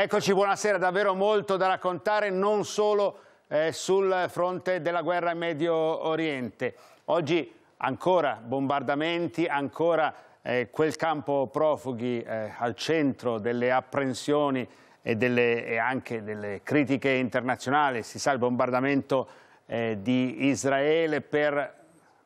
Eccoci, buonasera, davvero molto da raccontare, non solo eh, sul fronte della guerra in Medio Oriente. Oggi ancora bombardamenti, ancora eh, quel campo profughi eh, al centro delle apprensioni e, delle, e, anche delle critiche internazionali. Si sa il bombardamento eh, di Israele per,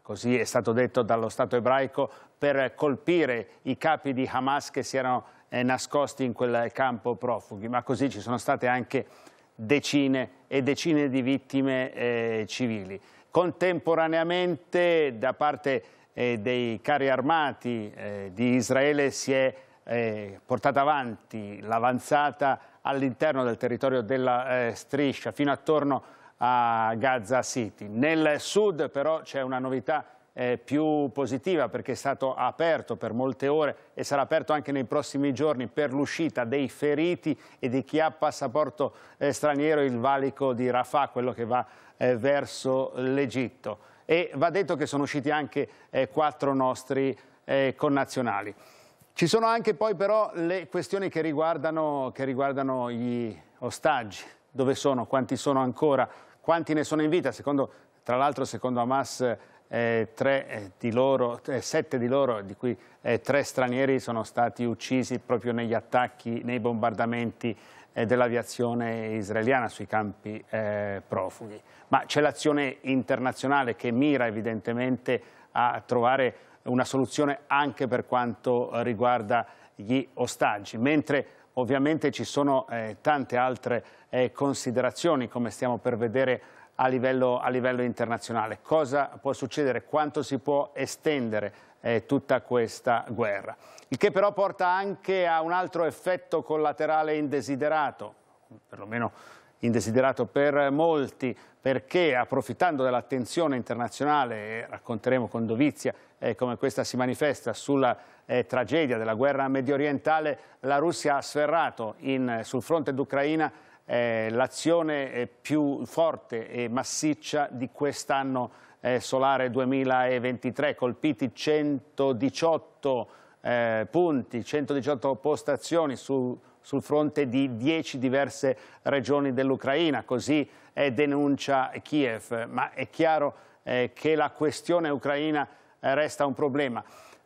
così è stato detto dallo Stato ebraico, per colpire i capi di Hamas che si erano eh, nascosti in quel campo profughi, ma così ci sono state anche decine e decine di vittime eh, civili. Contemporaneamente da parte eh, dei carri armati eh, di Israele si è eh, portata avanti l'avanzata all'interno del territorio della eh, striscia fino attorno a Gaza City. Nel sud però c'è una novità eh, più positiva perché è stato aperto per molte ore e sarà aperto anche nei prossimi giorni per l'uscita dei feriti e di chi ha passaporto eh, straniero il valico di Rafah, quello che va eh, verso l'Egitto. E va detto che sono usciti anche eh, quattro nostri eh, connazionali. Ci sono anche poi però le questioni che riguardano, che riguardano gli ostaggi, dove sono, quanti sono ancora, quanti ne sono in vita, secondo, tra l'altro secondo Hamas eh, tre eh, di loro, eh, sette di loro, di cui tre stranieri, sono stati uccisi proprio negli attacchi, nei bombardamenti dell'aviazione israeliana sui campi profughi. Ma c'è l'azione internazionale che mira evidentemente a trovare una soluzione anche per quanto riguarda gli ostaggi, mentre ovviamente ci sono tante altre considerazioni, come stiamo per vedere a livello, a livello internazionale. Cosa può succedere? Quanto si può estendere? Eh, tutta questa guerra. Il che però porta anche a un altro effetto collaterale indesiderato, perlomeno indesiderato per molti, perché approfittando dell'attenzione internazionale, e racconteremo con dovizia eh, come questa si manifesta sulla eh, tragedia della guerra mediorientale, la Russia ha sferrato in, sul fronte d'Ucraina eh, l'azione più forte e massiccia di quest'anno eh, solare 2023, colpiti 118 eh, punti, 118 postazioni su, sul fronte di 10 diverse regioni dell'Ucraina, così denuncia Kiev, ma è chiaro eh, che la questione ucraina eh, resta un problema.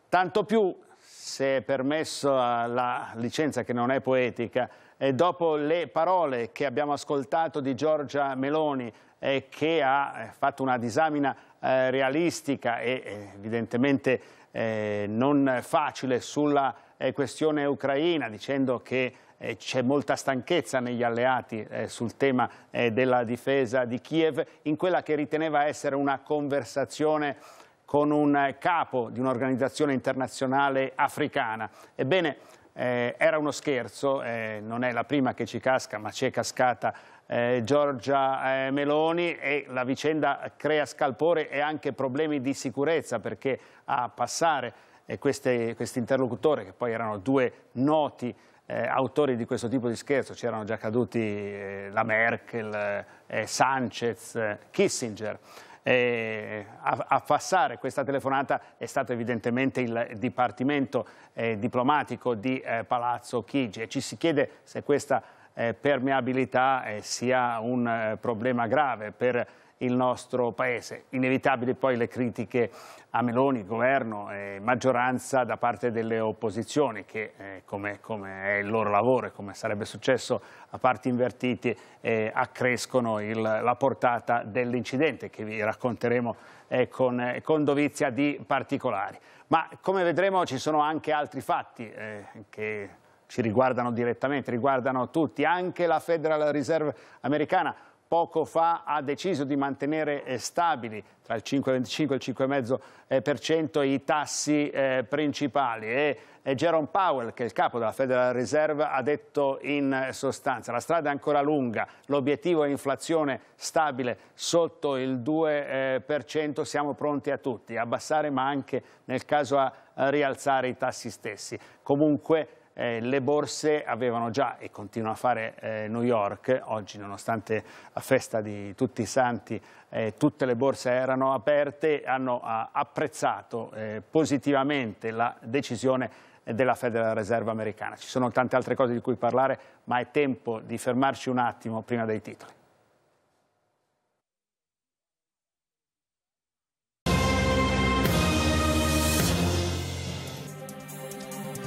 Tanto più se è permesso la licenza che non è poetica, e dopo le parole che abbiamo ascoltato di Giorgia Meloni, eh, che ha eh, fatto una disamina eh, realistica e eh, evidentemente eh, non facile sulla eh, questione ucraina, dicendo che c'è molta stanchezza negli alleati sul tema della difesa di Kiev, in quella che riteneva essere una conversazione con un capo di un'organizzazione internazionale africana. Ebbene, eh, era uno scherzo, eh, non è la prima che ci casca, ma ci è cascata eh, Giorgia eh, Meloni e la vicenda crea scalpore e anche problemi di sicurezza perché a passare questi interlocutori, che poi erano due noti eh, autori di questo tipo di scherzo, c'erano già caduti eh, la Merkel, eh, Sanchez, eh, Kissinger. Eh, a, a, passare questa telefonata è stato evidentemente il Dipartimento eh, diplomatico di eh, Palazzo Chigi e ci si chiede se questa eh, permeabilità eh, sia un eh, problema grave per il nostro Paese. Inevitabili poi le critiche a Meloni, governo e maggioranza da parte delle opposizioni che, eh, come, come, è il loro lavoro e come sarebbe successo a parti invertiti, eh, accrescono il, la portata dell'incidente che vi racconteremo eh, con, eh, con, dovizia di particolari. Ma come vedremo ci sono anche altri fatti eh, che ci riguardano direttamente, riguardano tutti, anche la Federal Reserve americana poco fa ha deciso di mantenere eh, stabili tra il 5,25 e il 5,5% eh, i tassi eh, principali e Jerome Powell, che è il capo della Federal Reserve, ha detto in sostanza la strada è ancora lunga, l'obiettivo è inflazione stabile sotto il 2%, siamo pronti a tutti, a abbassare ma anche nel caso a rialzare i tassi stessi. Comunque eh, le borse avevano già, e continua a fare eh, New York, oggi nonostante la festa di tutti i santi, eh, tutte le borse erano aperte, hanno ah, apprezzato eh, positivamente la decisione della Federal Reserve americana. Ci sono tante altre cose di cui parlare, ma è tempo di fermarci un attimo prima dei titoli.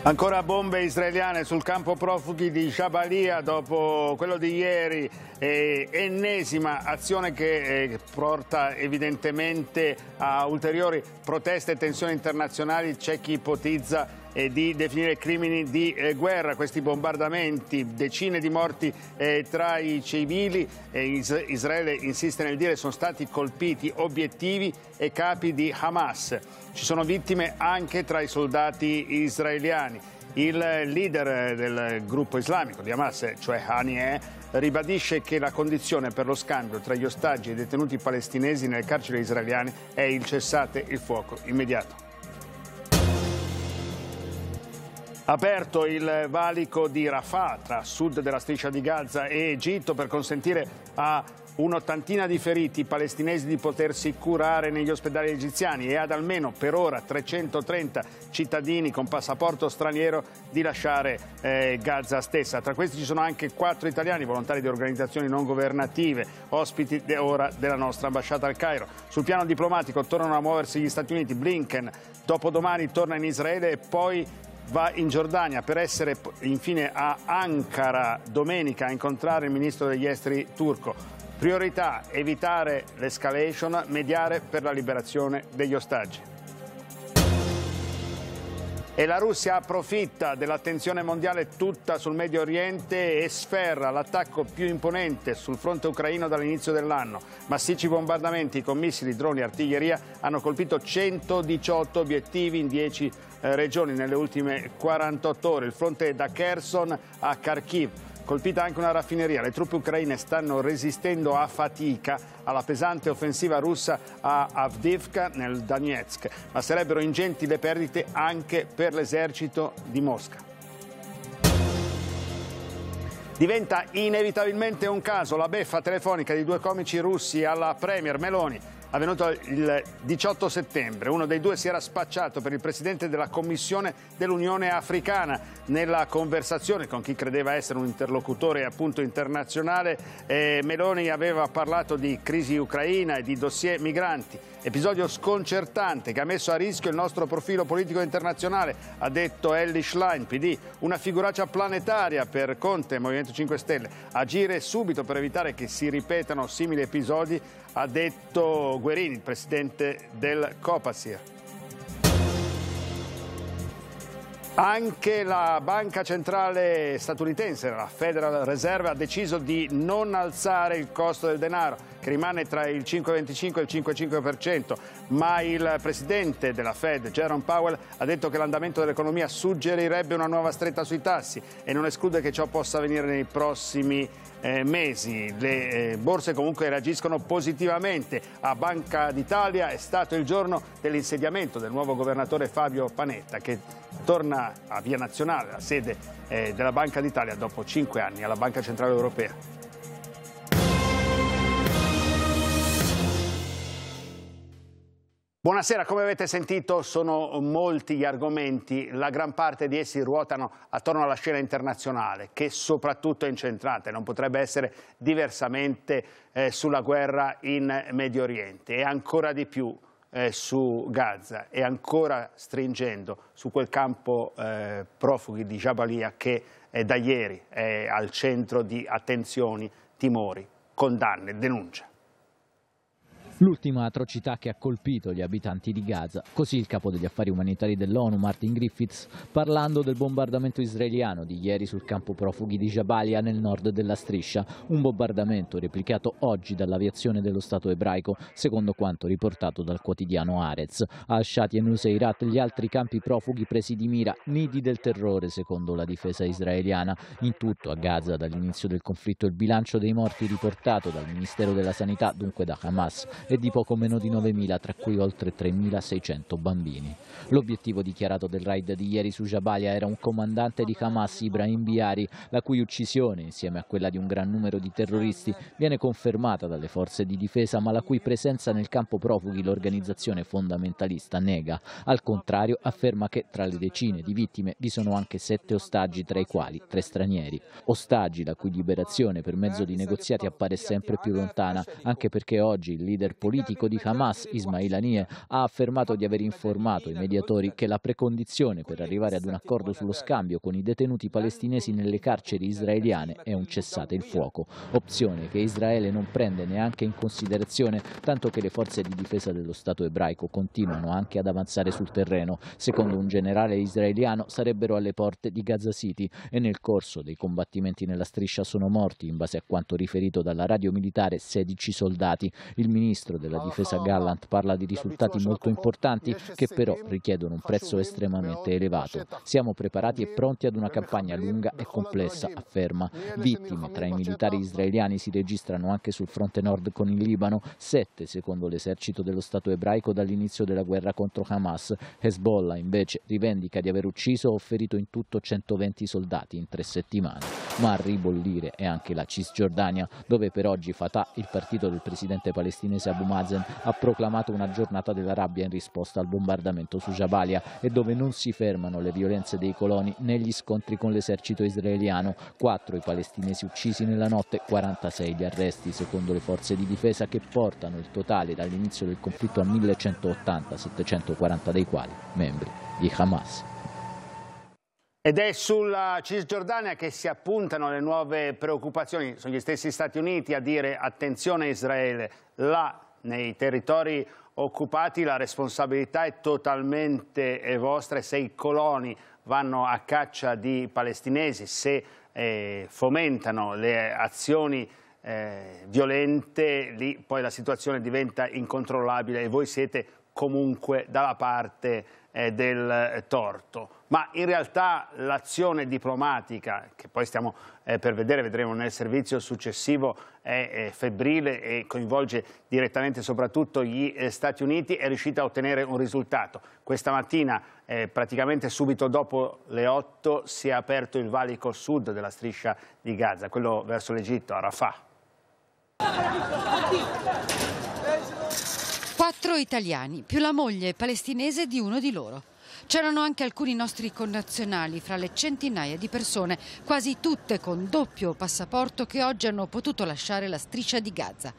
Ancora bombe israeliane sul campo profughi di Jabalia dopo quello di ieri, eh, ennesima azione che eh, porta evidentemente a ulteriori proteste e tensioni internazionali, c'è chi ipotizza eh, di definire crimini di eh, guerra, questi bombardamenti, decine di morti eh, tra i civili, eh, Is Israele insiste nel dire sono stati colpiti obiettivi e capi di Hamas. Ci sono vittime anche tra i soldati israeliani. Il leader eh, del gruppo islamico di Hamas, cioè Haniyeh, ribadisce che la condizione per lo scambio tra gli ostaggi e i detenuti palestinesi nelle carceri israeliane è il cessate il fuoco immediato. aperto il valico di Rafah tra sud della striscia di Gaza e Egitto per consentire a un'ottantina di feriti palestinesi di potersi curare negli ospedali egiziani e ad almeno per ora 330 cittadini con passaporto straniero di lasciare eh, Gaza stessa. Tra questi ci sono anche quattro italiani, volontari di organizzazioni non governative, ospiti de ora della nostra ambasciata al Cairo. Sul piano diplomatico tornano a muoversi gli Stati Uniti, Blinken dopodomani torna in Israele e poi va in Giordania per essere infine a Ankara domenica a incontrare il ministro degli esteri turco. Priorità evitare l'escalation, mediare per la liberazione degli ostaggi. E la Russia approfitta dell'attenzione mondiale tutta sul Medio Oriente e sferra l'attacco più imponente sul fronte ucraino dall'inizio dell'anno. Massicci bombardamenti con missili, droni e artiglieria hanno colpito 118 obiettivi in 10 giorni eh, regioni nelle ultime 48 ore. Il fronte è da Kherson a Kharkiv. Colpita anche una raffineria, le truppe ucraine stanno resistendo a fatica alla pesante offensiva russa a Avdivka nel Donetsk, ma sarebbero ingenti le perdite anche per l'esercito di Mosca. Diventa inevitabilmente un caso la beffa telefonica di due comici russi alla Premier Meloni avvenuto il 18 settembre. Uno dei due si era spacciato per il presidente della Commissione dell'Unione Africana. Nella conversazione con chi credeva essere un interlocutore appunto internazionale, eh, Meloni aveva parlato di crisi ucraina e di dossier migranti. Episodio sconcertante che ha messo a rischio il nostro profilo politico internazionale, ha detto Ellie Schlein, PD. Una figuraccia planetaria per Conte e Movimento 5 Stelle. Agire subito per evitare che si ripetano simili episodi ha detto Guerini, il presidente del Copasir. Anche la banca centrale statunitense, la Federal Reserve, ha deciso di non alzare il costo del denaro che rimane tra il 5,25 e il 5,5%, ma il presidente della Fed, Jerome Powell, ha detto che l'andamento dell'economia suggerirebbe una nuova stretta sui tassi e non esclude che ciò possa avvenire nei prossimi eh, mesi. Le eh, borse comunque reagiscono positivamente. A Banca d'Italia è stato il giorno dell'insediamento del nuovo governatore Fabio Panetta che torna a Via Nazionale, la sede eh, della Banca d'Italia, dopo cinque anni alla Banca Centrale Europea. Buonasera, come avete sentito sono molti gli argomenti, la gran parte di essi ruotano attorno alla scena internazionale che soprattutto è incentrata, non potrebbe essere diversamente, eh, sulla guerra in Medio Oriente e ancora di più eh, su Gaza e ancora stringendo su quel campo eh, profughi di Jabalia che eh, da ieri è al centro di attenzioni, timori, condanne, denunce. L'ultima atrocità che ha colpito gli abitanti di Gaza, così il capo degli affari umanitari dell'ONU Martin Griffiths parlando del bombardamento israeliano di ieri sul campo profughi di Jabalia nel nord della striscia, un bombardamento replicato oggi dall'aviazione dello Stato ebraico secondo quanto riportato dal quotidiano Arez. al Ashati e Nuseirat gli altri campi profughi presi di mira, nidi del terrore secondo la difesa israeliana. In tutto a Gaza dall'inizio del conflitto il bilancio dei morti riportato dal Ministero della Sanità, dunque da Hamas, e di poco meno di 9.000, tra cui oltre 3.600 bambini. L'obiettivo dichiarato del raid di ieri su Jabalia era un comandante di Hamas, Ibrahim Biari, la cui uccisione, insieme a quella di un gran numero di terroristi, viene confermata dalle forze di difesa, ma la cui presenza nel campo profughi l'organizzazione fondamentalista nega. Al contrario, afferma che tra le decine di vittime vi sono anche sette ostaggi, tra i quali tre stranieri. Ostaggi la cui liberazione per mezzo di negoziati appare sempre più lontana, anche perché oggi il leader politico di Hamas, Ismail Haniyeh, ha affermato di aver informato i mediatori che la precondizione per arrivare ad un accordo sullo scambio con i detenuti palestinesi nelle carceri israeliane è un cessate il fuoco, opzione che Israele non prende neanche in considerazione, tanto che le forze di difesa dello Stato ebraico continuano anche ad avanzare sul terreno. Secondo un generale israeliano sarebbero alle porte di Gaza City e nel corso dei combattimenti nella striscia sono morti, in base a quanto riferito dalla radio militare, 16 soldati. Il ministro ministro della ah, difesa ah, ah. Gallant parla di risultati molto importanti che però richiedono un prezzo estremamente elevato. Siamo preparati e pronti ad una campagna lunga e complessa, afferma. Vittime tra i militari israeliani si registrano anche sul fronte nord con il Libano, sette secondo l'esercito dello Stato ebraico dall'inizio della guerra contro Hamas. Hezbollah invece rivendica di aver ucciso o ferito in tutto 120 soldati in tre settimane. Ma a ribollire è anche la Cisgiordania, dove per oggi Fatah, il partito del presidente palestinese Abu Mazen ha proclamato una giornata della rabbia in risposta al bombardamento su Jabalia e dove non si fermano le violenze dei coloni né gli scontri con l'esercito israeliano. Quattro i palestinesi uccisi nella notte, 46 gli arresti secondo le forze di difesa che portano il totale dall'inizio del conflitto a 1180, 740 dei quali membri di Hamas. Ed è sulla Cisgiordania che si appuntano le nuove preoccupazioni. Sono gli stessi Stati Uniti a dire attenzione Israele, là nei territori occupati la responsabilità è totalmente eh, vostra e se i coloni vanno a caccia di palestinesi, se eh, fomentano le azioni eh, violente, lì poi la situazione diventa incontrollabile e voi siete comunque dalla parte eh, del torto ma in realtà l'azione diplomatica, che poi stiamo eh, per vedere, vedremo nel servizio successivo, è, è eh, febbrile e coinvolge direttamente soprattutto gli eh, Stati Uniti, è riuscita a ottenere un risultato. Questa mattina, eh, praticamente subito dopo le 8, si è aperto il valico sud della striscia di Gaza, quello verso l'Egitto, a Rafah. Quattro italiani, più la moglie palestinese di uno di loro. C'erano anche alcuni nostri connazionali fra le centinaia di persone, quasi tutte con doppio passaporto che oggi hanno potuto lasciare la striscia di Gaza.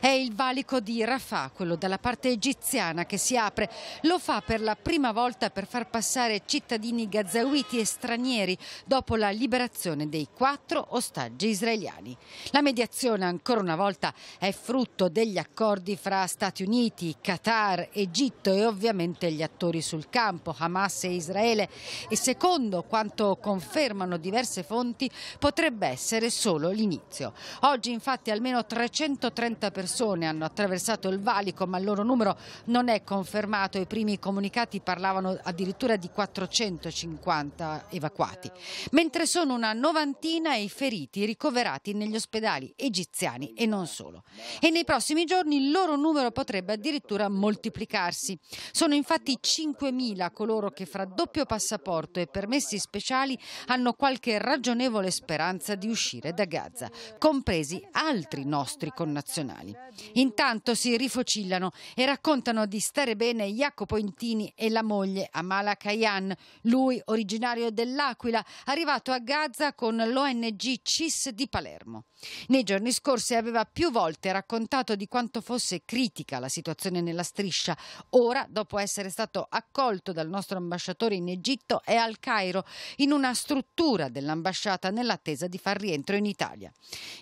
È il valico di Rafah, quello dalla parte egiziana che si apre. Lo fa per la prima volta per far passare cittadini gazawiti e stranieri dopo la liberazione dei quattro ostaggi israeliani. La mediazione ancora una volta è frutto degli accordi fra Stati Uniti, Qatar, Egitto e ovviamente gli attori sul campo, Hamas e Israele e secondo quanto confermano diverse fonti potrebbe essere solo l'inizio. Oggi infatti almeno 330 persone hanno attraversato il valico ma il loro numero non è confermato. I primi comunicati parlavano addirittura di 450 evacuati. Mentre sono una novantina i feriti ricoverati negli ospedali egiziani e non solo. E nei prossimi giorni il loro numero potrebbe addirittura moltiplicarsi. Sono infatti 5.000 coloro coloro che fra doppio passaporto e permessi speciali hanno qualche ragionevole speranza di uscire da Gaza, compresi altri nostri connazionali. Intanto si rifocillano e raccontano di stare bene Jacopo Intini e la moglie Amala Kayan, lui originario dell'Aquila, arrivato a Gaza con l'ONG CIS di Palermo. Nei giorni scorsi aveva più volte raccontato di quanto fosse critica la situazione nella striscia. Ora, dopo essere stato accolto dal nostro nostro ambasciatore in Egitto è al Cairo, in una struttura dell'ambasciata nell'attesa di far rientro in Italia.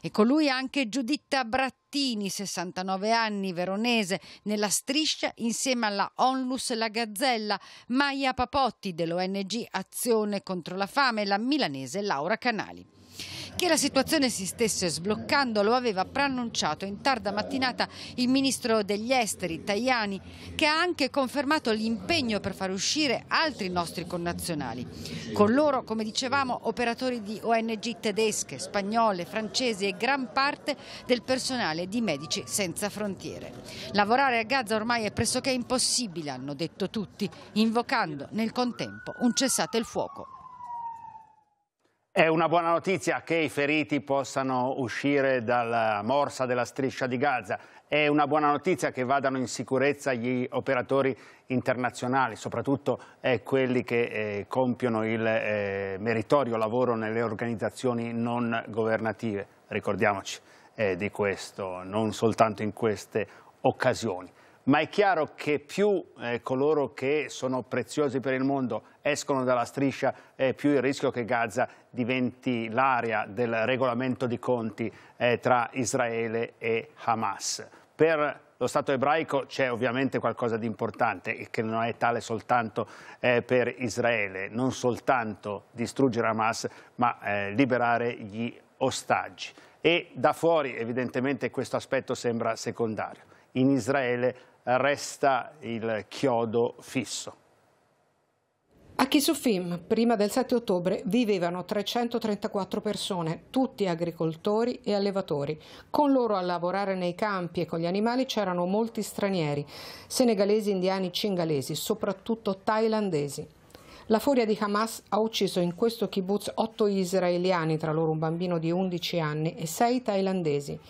E con lui anche Giuditta Brattini. 69 anni, veronese, nella striscia insieme alla Onlus La Gazzella, Maia Papotti dell'ONG Azione contro la fame e la milanese Laura Canali. Che la situazione si stesse sbloccando lo aveva preannunciato in tarda mattinata il ministro degli esteri Tajani che ha anche confermato l'impegno per far uscire altri nostri connazionali. Con loro, come dicevamo, operatori di ONG tedesche, spagnole, francesi e gran parte del personale di Medici Senza Frontiere. Lavorare a Gaza ormai è pressoché impossibile, hanno detto tutti, invocando nel contempo un cessate il fuoco. È una buona notizia che i feriti possano uscire dalla morsa della striscia di Gaza. È una buona notizia che vadano in sicurezza gli operatori internazionali, soprattutto eh, quelli che eh, compiono il eh, meritorio lavoro nelle organizzazioni non governative. Ricordiamoci eh, di questo, non soltanto in queste occasioni ma è chiaro che più eh, coloro che sono preziosi per il mondo escono dalla striscia, eh, più il rischio che Gaza diventi l'area del regolamento di conti eh, tra Israele e Hamas. Per lo Stato ebraico c'è ovviamente qualcosa di importante e che non è tale soltanto eh, per Israele, non soltanto distruggere Hamas ma eh, liberare gli ostaggi e da fuori evidentemente questo aspetto sembra secondario in Israele resta il chiodo fisso. A Kisufim, prima del 7 ottobre, vivevano 334 persone, tutti agricoltori e allevatori. Con loro a lavorare nei campi e con gli animali c'erano molti stranieri, senegalesi, indiani, cingalesi, soprattutto thailandesi. La furia di Hamas ha ucciso in questo kibbutz otto israeliani, tra loro un bambino di 11 anni, e sei thailandesi.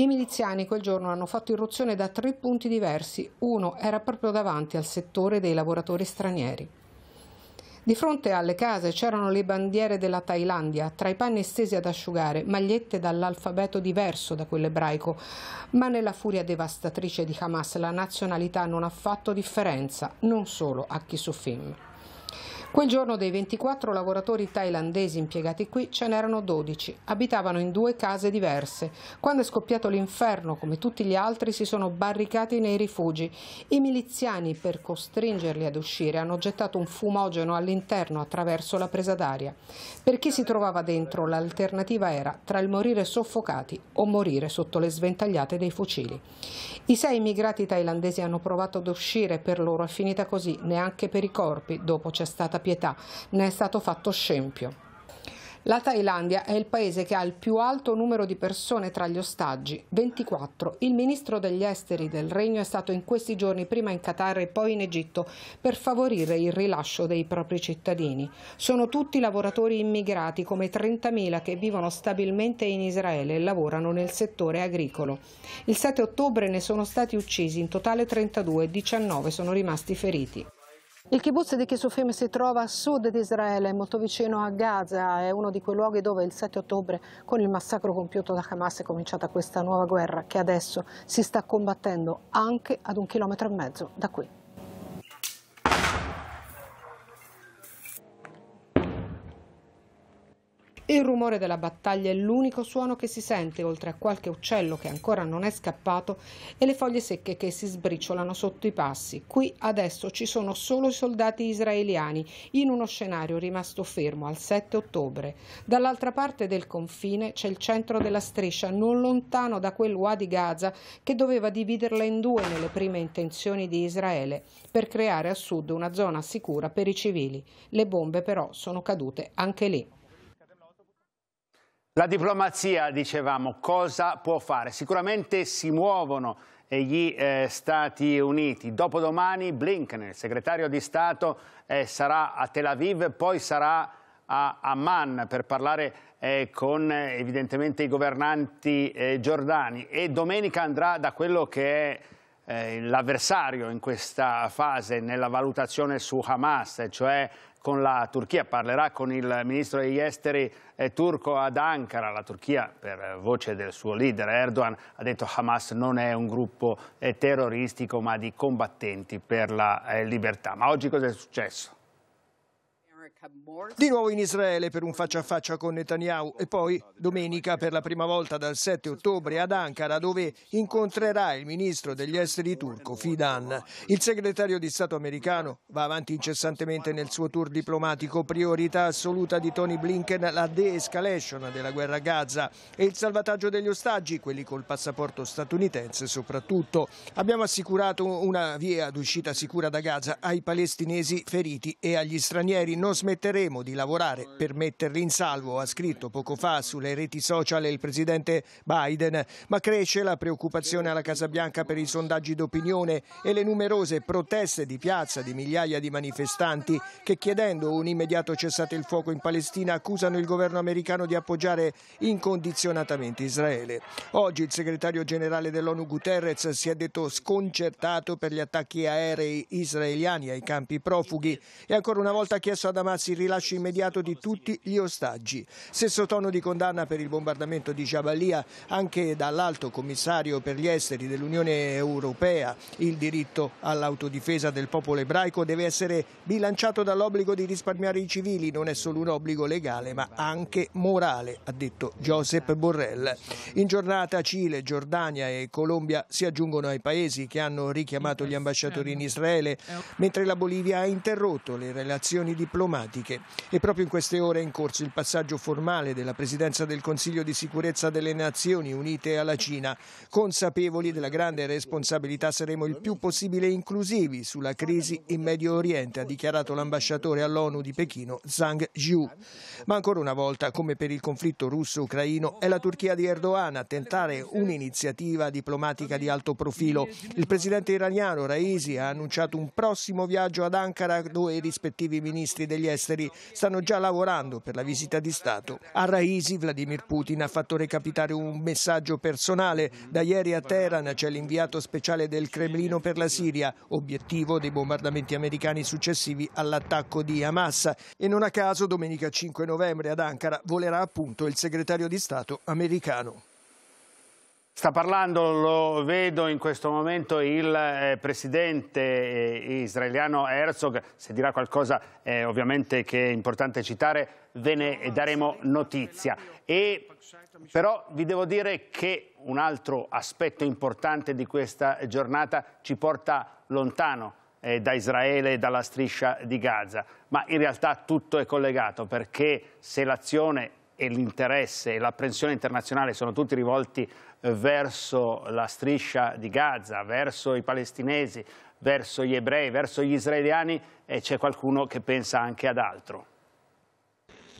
I miliziani quel giorno hanno fatto irruzione da tre punti diversi, uno era proprio davanti al settore dei lavoratori stranieri. Di fronte alle case c'erano le bandiere della Thailandia, tra i panni stesi ad asciugare, magliette dall'alfabeto diverso da quello ebraico, ma nella furia devastatrice di Hamas la nazionalità non ha fatto differenza, non solo a chi su film. Quel giorno dei 24 lavoratori thailandesi impiegati qui ce n'erano 12, abitavano in due case diverse. Quando è scoppiato l'inferno, come tutti gli altri, si sono barricati nei rifugi. I miliziani, per costringerli ad uscire, hanno gettato un fumogeno all'interno attraverso la presa d'aria. Per chi si trovava dentro, l'alternativa era tra il morire soffocati o morire sotto le sventagliate dei fucili. I sei immigrati thailandesi hanno provato ad uscire, per loro è finita così, neanche per i corpi, dopo c'è stata santa pietà, ne è stato fatto scempio. La Thailandia è il paese che ha il più alto numero di persone tra gli ostaggi, 24. Il ministro degli esteri del Regno è stato in questi giorni prima in Qatar e poi in Egitto per favorire il rilascio dei propri cittadini. Sono tutti lavoratori immigrati, come 30.000 che vivono stabilmente in Israele e lavorano nel settore agricolo. Il 7 ottobre ne sono stati uccisi in totale 32, 19 sono rimasti feriti. Il kibbutz di Kisufim si trova a sud di Israele, molto vicino a Gaza, è uno di quei luoghi dove il 7 ottobre, con il massacro compiuto da Hamas, è cominciata questa nuova guerra che adesso si sta combattendo anche ad un chilometro e mezzo da qui. Il rumore della battaglia è l'unico suono che si sente, oltre a qualche uccello che ancora non è scappato e le foglie secche che si sbriciolano sotto i passi. Qui adesso ci sono solo i soldati israeliani, in uno scenario rimasto fermo al 7 ottobre. Dall'altra parte del confine c'è il centro della striscia, non lontano da quel Wadi Gaza che doveva dividerla in due nelle prime intenzioni di Israele, per creare a sud una zona sicura per i civili. Le bombe però sono cadute anche lì. La diplomazia, dicevamo, cosa può fare? Sicuramente si muovono gli eh, Stati Uniti. Dopodomani Blinken, il segretario di Stato, eh, sarà a Tel Aviv, poi sarà a Amman per parlare eh, con eh, evidentemente i governanti eh, giordani e domenica andrà da quello che è eh, l'avversario in questa fase nella valutazione su Hamas, cioè con la Turchia, parlerà con il ministro degli esteri eh, turco ad Ankara. La Turchia, per voce del suo leader Erdogan, ha detto che Hamas non è un gruppo eh, terroristico ma di combattenti per la eh, libertà. Ma oggi cosa è successo? Di nuovo in Israele per un faccia a faccia con Netanyahu e poi domenica per la prima volta dal 7 ottobre ad Ankara dove incontrerà il ministro degli esteri turco Fidan. Il segretario di Stato americano va avanti incessantemente nel suo tour diplomatico, priorità assoluta di Tony Blinken la de-escalation della guerra a Gaza e il salvataggio degli ostaggi, quelli col passaporto statunitense soprattutto. Abbiamo assicurato una via d'uscita sicura da Gaza ai palestinesi feriti e agli stranieri. Non smettiamo Prometteremo di lavorare per metterli in salvo, ha scritto poco fa sulle reti social il presidente Biden, ma cresce la preoccupazione alla Casa Bianca per i sondaggi d'opinione e le numerose proteste di piazza di migliaia di manifestanti che chiedendo un immediato cessate il fuoco in Palestina accusano il governo americano di appoggiare incondizionatamente Israele. Oggi il segretario generale dell'ONU Guterres si è detto sconcertato per gli attacchi aerei israeliani ai campi profughi e ancora una volta ha chiesto a Damasco Hamas il rilascio immediato di tutti gli ostaggi. Stesso tono di condanna per il bombardamento di Jabalia anche dall'alto commissario per gli esteri dell'Unione Europea. Il diritto all'autodifesa del popolo ebraico deve essere bilanciato dall'obbligo di risparmiare i civili. Non è solo un obbligo legale ma anche morale, ha detto Joseph Borrell. In giornata Cile, Giordania e Colombia si aggiungono ai paesi che hanno richiamato gli ambasciatori in Israele, mentre la Bolivia ha interrotto le relazioni diplomatiche diplomatiche. E proprio in queste ore è in corso il passaggio formale della Presidenza del Consiglio di sicurezza delle Nazioni Unite alla Cina. Consapevoli della grande responsabilità saremo il più possibile inclusivi sulla crisi in Medio Oriente, ha dichiarato l'ambasciatore all'ONU di Pechino Zhang Zhiu. Ma ancora una volta, come per il conflitto russo-ucraino, è la Turchia di Erdogan a tentare un'iniziativa diplomatica di alto profilo. Il presidente iraniano Raisi ha annunciato un prossimo viaggio ad Ankara dove i rispettivi ministri degli esteri esteri stanno già lavorando per la visita di Stato. A Raisi Vladimir Putin ha fatto recapitare un messaggio personale. Da ieri a Teheran c'è l'inviato speciale del Cremlino per la Siria, obiettivo dei bombardamenti americani successivi all'attacco di Hamas. E non a caso domenica 5 novembre ad Ankara volerà appunto il segretario di Stato americano. Sta parlando, lo vedo in questo momento, il eh, presidente eh, israeliano Herzog, se dirà qualcosa eh, ovviamente che è importante citare ve ne daremo notizia. E, però vi devo dire che un altro aspetto importante di questa giornata ci porta lontano eh, da Israele e dalla striscia di Gaza, ma in realtà tutto è collegato perché se l'azione e l'interesse e l'apprensione internazionale sono tutti rivolti verso la striscia di Gaza, verso i palestinesi, verso gli ebrei, verso gli israeliani e c'è qualcuno che pensa anche ad altro.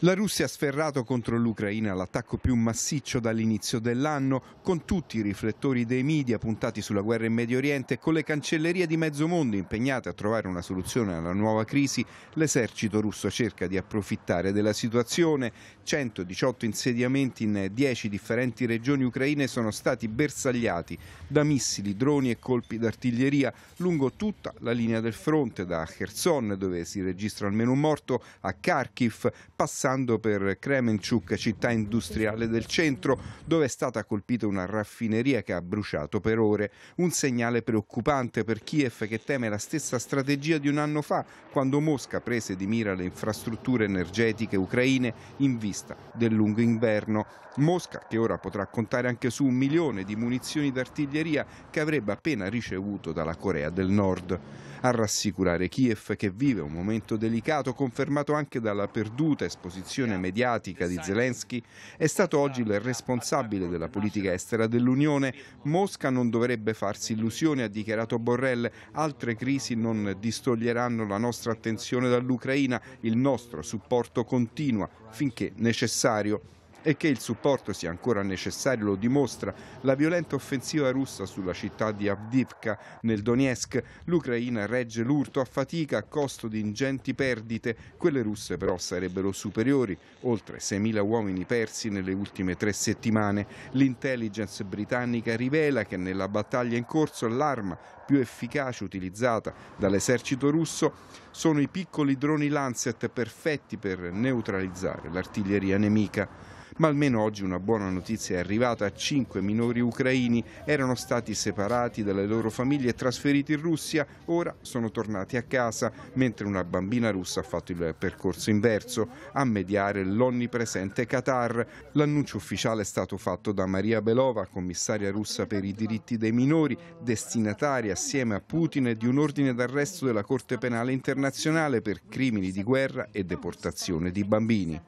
La Russia ha sferrato contro l'Ucraina l'attacco più massiccio dall'inizio dell'anno, con tutti i riflettori dei media puntati sulla guerra in Medio Oriente e con le cancellerie di mezzo mondo impegnate a trovare una soluzione alla nuova crisi, l'esercito russo cerca di approfittare della situazione. 118 insediamenti in 10 differenti regioni ucraine sono stati bersagliati da missili, droni e colpi d'artiglieria lungo tutta la linea del fronte, da Kherson, dove si registra almeno un morto, a Kharkiv, passando passando per Kremenchuk, città industriale del centro, dove è stata colpita una raffineria che ha bruciato per ore. Un segnale preoccupante per Kiev che teme la stessa strategia di un anno fa, quando Mosca prese di mira le infrastrutture energetiche ucraine in vista del lungo inverno. Mosca che ora potrà contare anche su un milione di munizioni d'artiglieria che avrebbe appena ricevuto dalla Corea del Nord. A rassicurare Kiev che vive un momento delicato confermato anche dalla perduta esposizione posizione mediatica di Zelensky, è stato oggi il responsabile della politica estera dell'Unione. Mosca non dovrebbe farsi illusioni, ha dichiarato Borrell. Altre crisi non distoglieranno la nostra attenzione dall'Ucraina. Il nostro supporto continua finché necessario. E che il supporto sia ancora necessario lo dimostra la violenta offensiva russa sulla città di Avdivka nel Donetsk. L'Ucraina regge l'urto a fatica a costo di ingenti perdite, quelle russe però sarebbero superiori, oltre 6.000 uomini persi nelle ultime tre settimane. L'intelligence britannica rivela che nella battaglia in corso l'arma più efficace utilizzata dall'esercito russo sono i piccoli droni Lancet perfetti per neutralizzare l'artiglieria nemica ma almeno oggi una buona notizia è arrivata. Cinque minori ucraini erano stati separati dalle loro famiglie e trasferiti in Russia, ora sono tornati a casa, mentre una bambina russa ha fatto il percorso inverso a mediare l'onnipresente Qatar. L'annuncio ufficiale è stato fatto da Maria Belova, commissaria russa per i diritti dei minori, destinataria assieme a Putin di un ordine d'arresto della Corte Penale Internazionale per crimini di guerra e deportazione di bambini.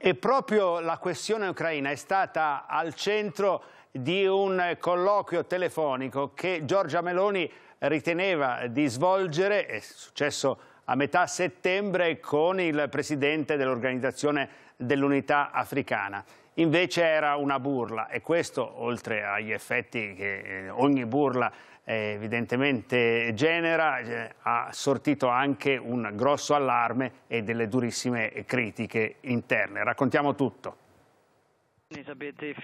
E proprio la questione ucraina è stata al centro di un colloquio telefonico che Giorgia Meloni riteneva di svolgere, è successo a metà settembre, con il presidente dell'Organizzazione dell'Unità Africana. Invece era una burla e questo, oltre agli effetti che eh, ogni burla eh, evidentemente genera, eh, ha sortito anche un grosso allarme e delle durissime critiche interne. Raccontiamo tutto.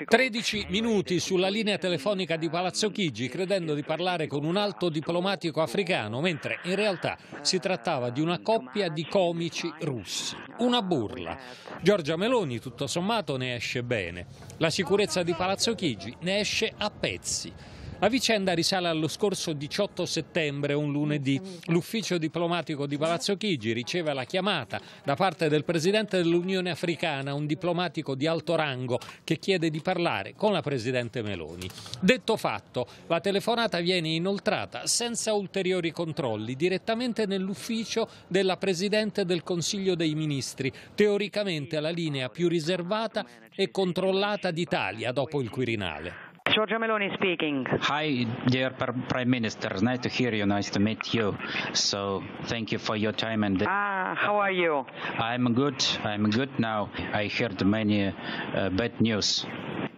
13 minuti sulla linea telefonica di Palazzo Chigi credendo di parlare con un alto diplomatico africano mentre in realtà si trattava di una coppia di comici russi. Una burla. Giorgia Meloni tutto sommato ne esce bene. La sicurezza di Palazzo Chigi ne esce a pezzi. La vicenda risale allo scorso 18 settembre, un lunedì. L'ufficio diplomatico di Palazzo Chigi riceve la chiamata da parte del presidente dell'Unione Africana, un diplomatico di alto rango, che chiede di parlare con la presidente Meloni. Detto fatto, la telefonata viene inoltrata senza ulteriori controlli direttamente nell'ufficio della presidente del Consiglio dei Ministri, teoricamente la linea più riservata e controllata d'Italia dopo il Quirinale. Giorgia Meloni speaking. Hi, dear Prime Minister. Nice to hear you. Nice to meet you. So, thank you for your time and. Ah, how are you? I'm good. I'm good now. I heard many uh, bad news.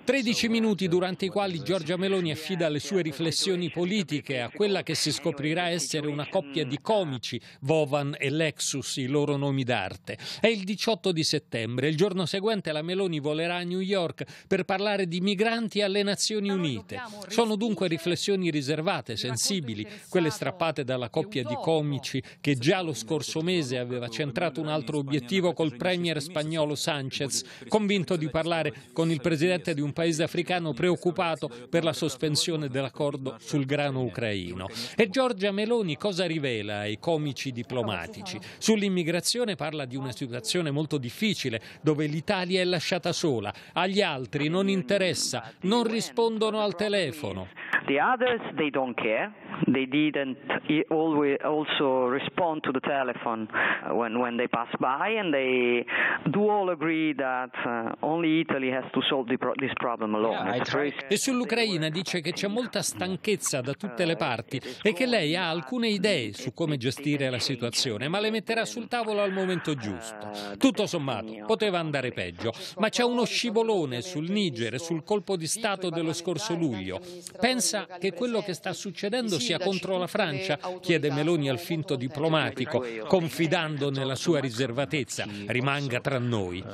13 minuti durante i quali Giorgia Meloni affida le sue riflessioni politiche a quella che si scoprirà essere una coppia di comici, Vovan e Lexus, i loro nomi d'arte. È il 18 di settembre, il giorno seguente la Meloni volerà a New York per parlare di migranti alle Nazioni Nazioni Unite. Sono dunque riflessioni riservate, sensibili, quelle strappate dalla coppia di comici che già lo scorso mese aveva centrato un altro obiettivo col premier spagnolo Sanchez, convinto di parlare con il presidente di un paese africano preoccupato per la sospensione dell'accordo sul grano ucraino. E Giorgia Meloni cosa rivela ai comici diplomatici? Sull'immigrazione parla di una situazione molto difficile dove l'Italia è lasciata sola, agli altri non interessa, non risponde rispondono al telefono. The others, they don't care. They didn't always also respond to the telephone uh, when, when they pass by, and they do all agree that uh, only Italy has to solve the pro- this problem alone. Yeah, e sull'Ucraina dice che c'è molta stanchezza da tutte le uh, parti e che lei ha alcune idee su come gestire la situazione, ma le metterà sul tavolo al momento giusto. Uh, Tutto sommato, poteva andare peggio, ma c'è uno scivolone sul Niger, sul colpo di Stato dello scorso luglio. Pensa sa che quello che sta succedendo sia contro la Francia? chiede Meloni al finto diplomatico, confidando nella sua riservatezza. Rimanga tra noi. Eh,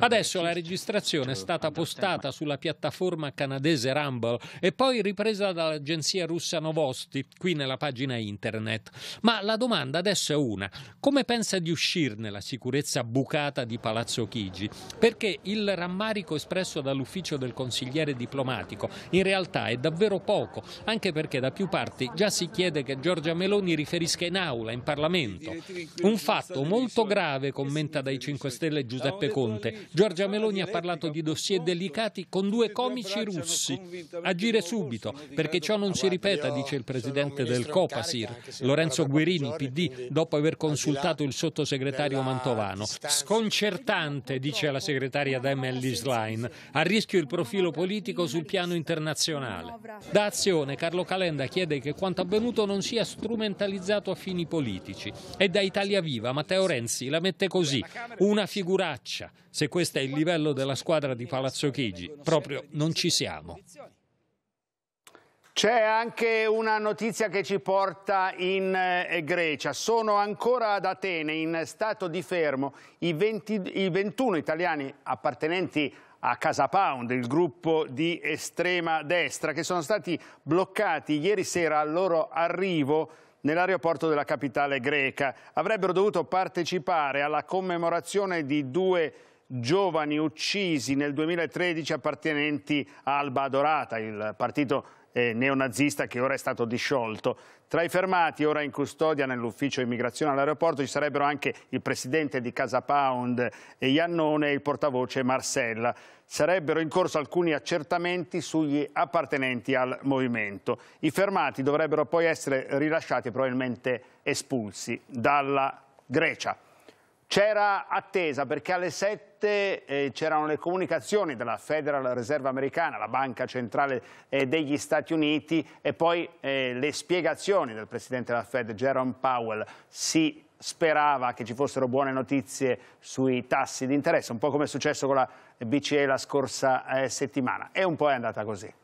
adesso la registrazione è certo, stata postata sulla piattaforma canadese Rumble e poi ripresa dall'agenzia russa Novosti, qui nella pagina internet. Ma la domanda adesso è una. Come pensa di uscirne la sicurezza bucata di Palazzo Chigi? Perché il rammarico espresso dall'ufficio del consigliere diplomatico in realtà è davvero poco poco, anche perché da più parti già si chiede che Giorgia Meloni riferisca in aula, in Parlamento. Un fatto molto grave, commenta dai 5 Stelle Giuseppe Conte. Giorgia Meloni ha parlato di dossier delicati con due comici russi. Agire subito, perché ciò non si ripeta, dice il presidente del Copasir, Lorenzo Guerini, PD, dopo aver consultato il sottosegretario Mantovano. Sconcertante, dice la segretaria Dem Ellis Line, a rischio il profilo politico sul piano internazionale. Da Cassazione Carlo Calenda chiede che quanto avvenuto non sia strumentalizzato a fini politici. E da Italia Viva Matteo Renzi la mette così, una figuraccia, se questo è il livello della squadra di Palazzo Chigi. Proprio non ci siamo. C'è anche una notizia che ci porta in eh, Grecia. Sono ancora ad Atene, in stato di fermo, i, 20, i 21 italiani appartenenti a a Casa Pound, il gruppo di estrema destra, che sono stati bloccati ieri sera al loro arrivo nell'aeroporto della capitale greca. Avrebbero dovuto partecipare alla commemorazione di due giovani uccisi nel 2013 appartenenti a Alba Dorata, il partito eh, neonazista che ora è stato disciolto. Tra i fermati, ora in custodia nell'ufficio immigrazione all'aeroporto, ci sarebbero anche il presidente di Casa Pound e eh, Iannone e il portavoce Marcella. Sarebbero in corso alcuni accertamenti sugli appartenenti al movimento. I fermati dovrebbero poi essere rilasciati e probabilmente espulsi dalla Grecia. C'era attesa perché alle 7 eh, c'erano le comunicazioni della Federal Reserve americana, la banca centrale eh, degli Stati Uniti e poi eh, le spiegazioni del presidente della Fed, Jerome Powell. Si sperava che ci fossero buone notizie sui tassi di interesse, un po' come è successo con la BCE la scorsa eh, settimana e un po' è andata così.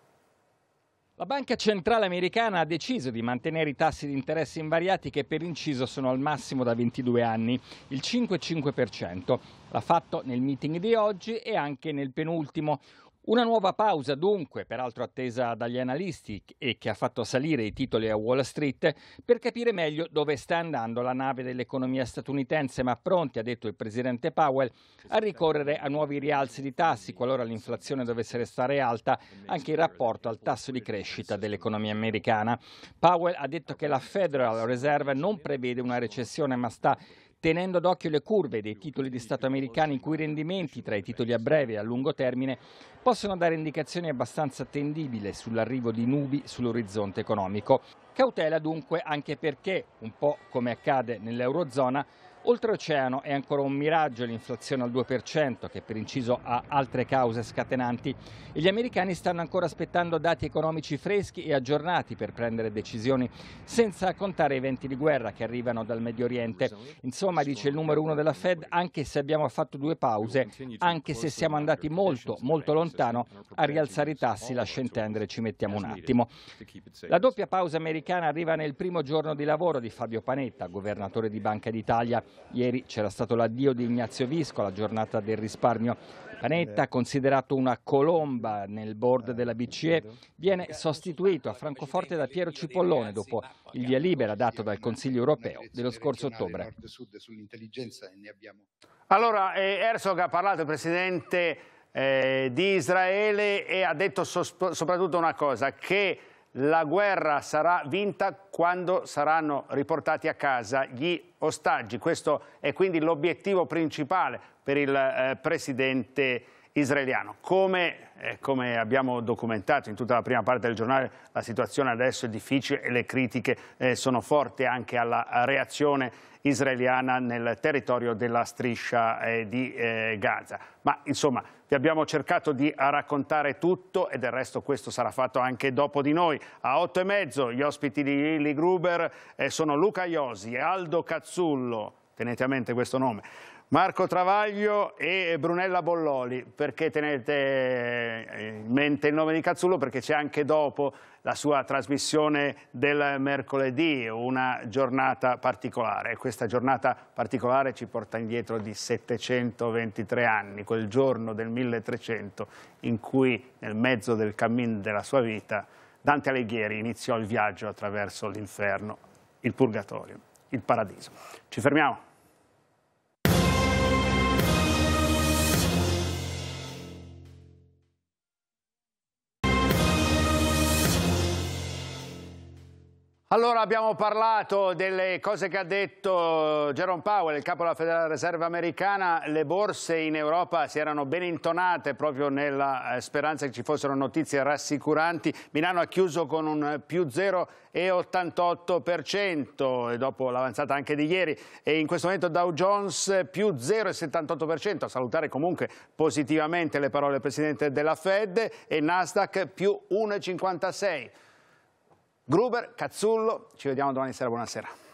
La Banca Centrale Americana ha deciso di mantenere i tassi di interesse invariati che per inciso sono al massimo da 22 anni, il 5,5%. L'ha fatto nel meeting di oggi e anche nel penultimo. Una nuova pausa dunque, peraltro attesa dagli analisti e che ha fatto salire i titoli a Wall Street, per capire meglio dove sta andando la nave dell'economia statunitense, ma pronti, ha detto il presidente Powell, a ricorrere a nuovi rialzi di tassi qualora l'inflazione dovesse restare alta, anche in rapporto al tasso di crescita dell'economia americana. Powell ha detto che la Federal Reserve non prevede una recessione, ma sta tenendo d'occhio le curve dei titoli di Stato americani i cui rendimenti tra i titoli a breve e a lungo termine possono dare indicazioni abbastanza attendibili sull'arrivo di nubi sull'orizzonte economico. Cautela dunque anche perché, un po' come accade nell'Eurozona, Oltreoceano è ancora un miraggio l'inflazione al 2% che per inciso ha altre cause scatenanti e gli americani stanno ancora aspettando dati economici freschi e aggiornati per prendere decisioni senza contare i venti di guerra che arrivano dal Medio Oriente. Insomma, dice il numero uno della Fed, anche se abbiamo fatto due pause, anche se siamo andati molto, molto lontano, a rialzare i tassi, lascia intendere, ci mettiamo un attimo. La doppia pausa americana arriva nel primo giorno di lavoro di Fabio Panetta, governatore di Banca d'Italia. Ieri c'era stato l'addio di Ignazio Visco alla giornata del risparmio. Panetta, eh. considerato una colomba nel board della BCE, viene sostituito a Francoforte da Piero Cipollone dopo il via libera dato dal Consiglio europeo dello scorso ottobre. Allora, eh, Herzog ha parlato, Presidente eh, di Israele, e ha detto so soprattutto una cosa, che la guerra sarà vinta quando saranno riportati a casa gli ostaggi. Questo è quindi l'obiettivo principale per il eh, Presidente israeliano. Come, eh, come, abbiamo documentato in tutta la prima parte del giornale, la situazione adesso è difficile e le critiche eh, sono forti anche alla reazione israeliana nel territorio della striscia eh, di eh, Gaza. Ma insomma, vi abbiamo cercato di raccontare tutto e del resto questo sarà fatto anche dopo di noi. A otto e mezzo gli ospiti di Lili Gruber eh, sono Luca Iosi, Aldo Cazzullo, tenete a mente questo nome, Marco Travaglio e Brunella Bolloli, perché tenete eh, in mente il nome di Cazzullo? Perché c'è anche dopo la sua trasmissione del mercoledì, una giornata particolare. E questa giornata particolare ci porta indietro di 723 anni, quel giorno del 1300 in cui nel mezzo del cammin della sua vita Dante Alighieri iniziò il viaggio attraverso l'inferno, il purgatorio, il paradiso. Ci fermiamo. Allora abbiamo parlato delle cose che ha detto Jerome Powell, il capo della Federal Reserve americana, le borse in Europa si erano ben intonate proprio nella eh, speranza che ci fossero notizie rassicuranti, Milano ha chiuso con un più 0,88% dopo l'avanzata anche di ieri e in questo momento Dow Jones più 0,78%, a salutare comunque positivamente le parole del Presidente della Fed e Nasdaq più 1,56%. Gruber, Cazzullo, ci vediamo domani sera, buonasera.